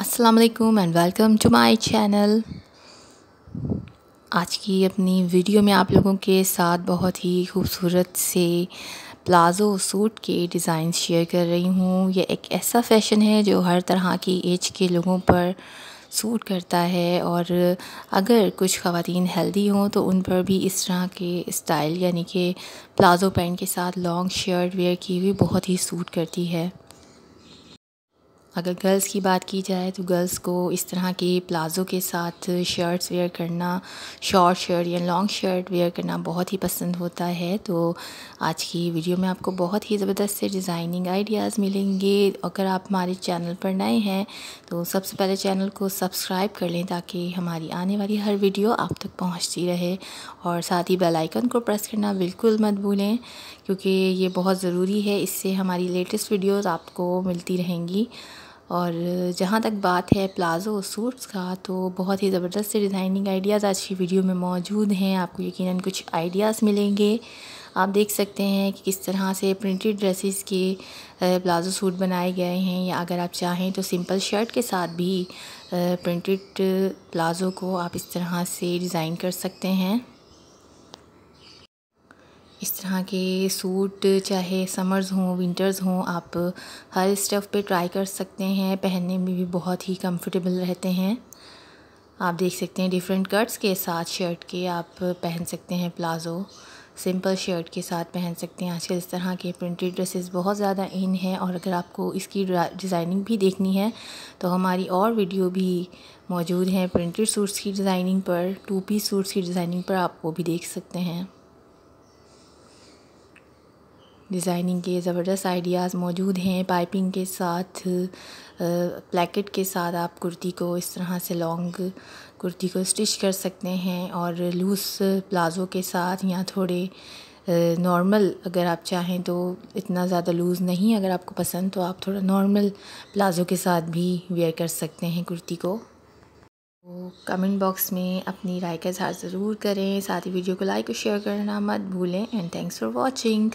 असलकुम and welcome to my channel आज की अपनी वीडियो में आप लोगों के साथ बहुत ही खूबसूरत से प्लाज़ो सूट के डिज़ाइन शेयर कर रही हूँ यह एक ऐसा फैशन है जो हर तरह की एज के लोगों पर सूट करता है और अगर कुछ खातन हेल्दी हों तो उन पर भी इस तरह के स्टाइल यानी कि प्लाज़ो पैंट के साथ लॉन्ग शर्ट वेयर की हुई बहुत ही सूट करती है अगर गर्ल्स की बात की जाए तो गर्ल्स को इस तरह के प्लाज़ो के साथ शर्ट्स वेयर करना शॉर्ट शर्ट या लॉन्ग शर्ट वेयर करना बहुत ही पसंद होता है तो आज की वीडियो में आपको बहुत ही ज़बरदस्त से डिज़ाइनिंग आइडियाज़ मिलेंगे अगर आप हमारे चैनल पर नए हैं तो सबसे पहले चैनल को सब्सक्राइब कर लें ताकि हमारी आने वाली हर वीडियो आप तक पहुँचती रहे और साथ ही बेलाइकन को प्रेस करना बिल्कुल मत भूलें क्योंकि ये बहुत ज़रूरी है इससे हमारी लेटेस्ट वीडियोज़ आपको मिलती रहेंगी और जहाँ तक बात है प्लाज़ो सूट्स का तो बहुत ही ज़बरदस्त से डिज़ाइनिंग आइडियाज़ आज की वीडियो में मौजूद हैं आपको यकीनन कुछ आइडियाज़ मिलेंगे आप देख सकते हैं कि किस तरह से प्रिंटेड ड्रेसेस के प्लाज़ो सूट बनाए गए हैं या अगर आप चाहें तो सिंपल शर्ट के साथ भी प्रिंटेड प्लाज़ो को आप इस तरह से डिज़ाइन कर सकते हैं इस तरह के सूट चाहे समर्स हों विंटर्स हों आप हर स्टफ़ पे ट्राई कर सकते हैं पहनने में भी बहुत ही कंफर्टेबल रहते हैं आप देख सकते हैं डिफरेंट कट्स के साथ शर्ट के आप पहन सकते हैं प्लाज़ो सिंपल शर्ट के साथ पहन सकते हैं आजकल इस तरह के प्रिंटेड ड्रेसेस बहुत ज़्यादा इन हैं और अगर आपको इसकी डिज़ाइनिंग भी देखनी है तो हमारी और वीडियो भी मौजूद हैं प्रिंटेड सूट्स की डिज़ाइनिंग पर टू पीस सूट्स की डिज़ाइनिंग पर आप वो भी देख सकते हैं डिज़ाइनिंग के ज़बरदस्त आइडियाज़ मौजूद हैं पाइपिंग के साथ प्लेकेट के साथ आप कुर्ती को इस तरह से लॉन्ग कुर्ती को स्टिच कर सकते हैं और लूज़ प्लाज़ो के साथ या थोड़े नॉर्मल अगर आप चाहें तो इतना ज़्यादा लूज़ नहीं अगर आपको पसंद तो आप थोड़ा नॉर्मल प्लाज़ो के साथ भी वेयर कर सकते हैं कुर्ती को तो कमेंट बॉक्स में अपनी राय का इजहार ज़रूर करें साथ ही वीडियो को लाइक और शेयर करना मत भूलें एंड थैंक्स फॉर वॉचिंग